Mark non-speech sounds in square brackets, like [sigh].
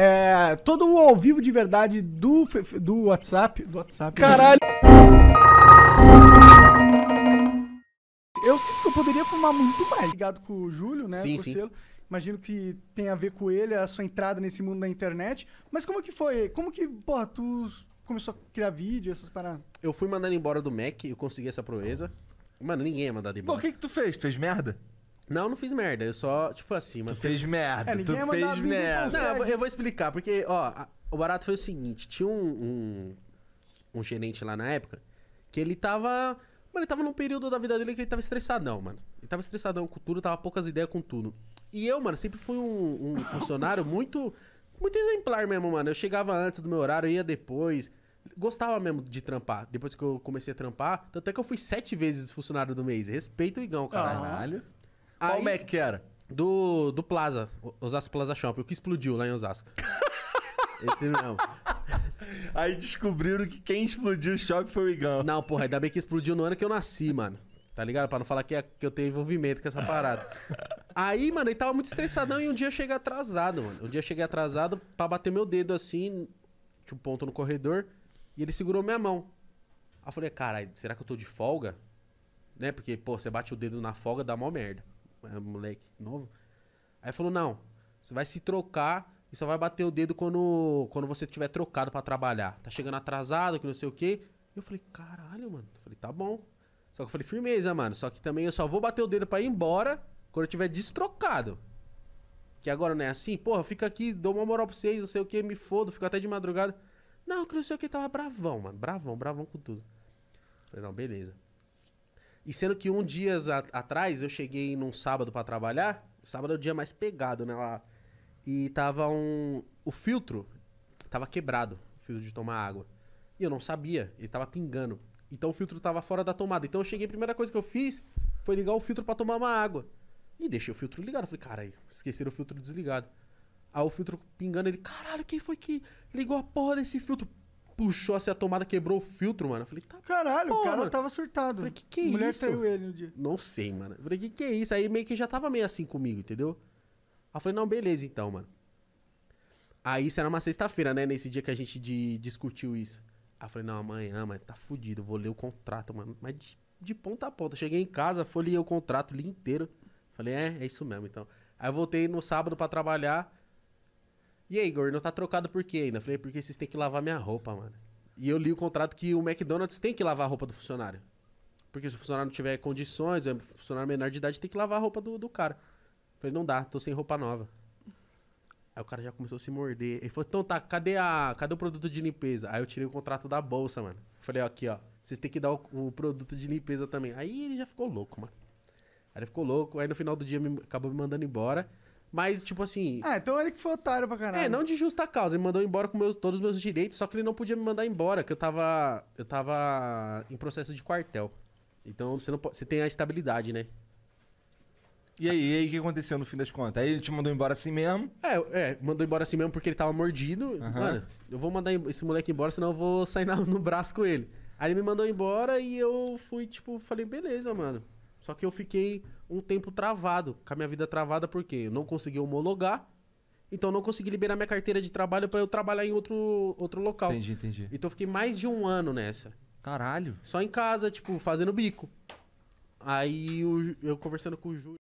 É, todo o ao vivo de verdade do, do WhatsApp. Do WhatsApp. Né? Caralho! Eu sinto que eu poderia fumar muito mais. Ligado com o Júlio, né? Sim, sim. Selo. Imagino que tem a ver com ele, a sua entrada nesse mundo da internet. Mas como que foi? Como que, porra, tu começou a criar vídeo, essas paradas? Eu fui mandando embora do Mac, eu consegui essa proeza. Mano, ninguém é mandado embora. Pô, o que que tu fez? Tu fez merda? Não, não fiz merda. Eu só, tipo assim... Tu fez merda, é, tu fez merda. Não, eu vou, eu vou explicar. Porque, ó, a, o barato foi o seguinte. Tinha um, um, um, gerente lá na época que ele tava... Mano, ele tava num período da vida dele que ele tava estressadão, mano. Ele tava estressadão com tudo, tava poucas ideias com tudo. E eu, mano, sempre fui um, um funcionário muito... Muito exemplar mesmo, mano. Eu chegava antes do meu horário, ia depois gostava mesmo de trampar. Depois que eu comecei a trampar, tanto é que eu fui sete vezes funcionário do mês. Respeito o Igão, caralho. caralho. Aí, é Mac que era? Do, do Plaza, Osasco Plaza Shopping, o que explodiu lá em Osasco. [laughs] Esse mesmo. Aí descobriram que quem explodiu o shopping foi o Igão. Não, porra, ainda bem que explodiu no ano que eu nasci, mano. Tá ligado? Pra não falar que, é, que eu tenho envolvimento com essa parada. Aí, mano, ele tava muito estressadão e um dia eu cheguei atrasado, mano. Um dia eu cheguei atrasado pra bater meu dedo assim, tinha um ponto no corredor, e ele segurou minha mão. Aí eu falei, caralho, será que eu tô de folga? Né? Porque, pô, você bate o dedo na folga, dá mó merda um é, moleque novo. Aí falou, não, você vai se trocar e só vai bater o dedo quando, quando você tiver trocado para trabalhar. Tá chegando atrasado, que não sei o quê. Eu falei, caralho, mano. Eu falei, tá bom. Só que eu falei, firmeza, mano. Só que também eu só vou bater o dedo para ir embora quando eu tiver destrocado. Que agora não é assim, porra, fica aqui, dou uma moral pra vocês, não sei o que, me fodo, fico até de madrugada. Não, que não sei o que, tava bravão, mano. Bravão, bravão com tudo. falei, não, beleza. E sendo que um dia atrás eu cheguei num sábado para trabalhar, sábado é o dia mais pegado, né, lá. E tava um o filtro tava quebrado, o filtro de tomar água. E eu não sabia, ele tava pingando. Então o filtro tava fora da tomada. Então eu cheguei, a primeira coisa que eu fiz foi ligar o filtro para tomar uma água. E deixei o filtro ligado. Falei, caralho, esqueceram o filtro desligado. Aí o filtro pingando, ele, caralho, quem foi que ligou a porra desse filtro? puxou assim a tomada, quebrou o filtro, mano. Eu falei, tá. Caralho, o cara mano. tava surtado. Eu falei, que que é isso? Mulher saiu ele no dia. Não sei, mano. Eu falei, que que é isso? Aí meio que já tava meio assim comigo, entendeu? Aí eu falei, não, beleza então, mano. Aí isso era uma sexta-feira, né? Nesse dia que a gente de, discutiu isso. Aí eu falei, não, amanhã, mano, tá fudido, vou ler o contrato, mano. Mas de, de ponta a ponta. Cheguei em casa, folhei o contrato, li inteiro. Falei, é, é isso mesmo, então. Aí eu voltei no sábado para trabalhar. E aí, Igor, não tá trocado por quê ainda? falei, é porque vocês têm que lavar minha roupa, mano. E eu li o contrato que o McDonald's tem que lavar a roupa do funcionário. Porque se o funcionário não tiver condições, o funcionário menor de idade tem que lavar a roupa do, do cara. falei, não dá, tô sem roupa nova. Aí o cara já começou a se morder. Ele falou, então tá, cadê a. Cadê o produto de limpeza? Aí eu tirei o contrato da bolsa, mano. Falei, ó, aqui, ó. Vocês têm que dar o, o, produto de limpeza também. Aí ele já ficou louco, mano. Aí ele ficou louco, aí no final do dia me, acabou me mandando embora. Mas, tipo assim. Ah, então ele que foi otário pra caralho. É, não de justa causa. Ele mandou embora com meus, todos os meus direitos, só que ele não podia me mandar embora, que eu tava. Eu tava em processo de quartel. Então você não pode, Você tem a estabilidade, né? E aí, e aí, o que aconteceu no fim das contas? Aí ele te mandou embora assim mesmo? É, é mandou embora assim mesmo porque ele tava mordido. Uhum. Mano, eu vou mandar esse moleque embora, senão eu vou sair [laughs] no braço com ele. Aí ele me mandou embora e eu fui, tipo, falei, beleza, mano. Só que eu fiquei um tempo travado, com a minha vida travada, porque eu não consegui homologar, então não consegui liberar minha carteira de trabalho para eu trabalhar em outro, outro local. Entendi, entendi. Então eu fiquei mais de um ano nessa. Caralho. Só em casa, tipo, fazendo bico. Aí eu, eu conversando com o Júlio.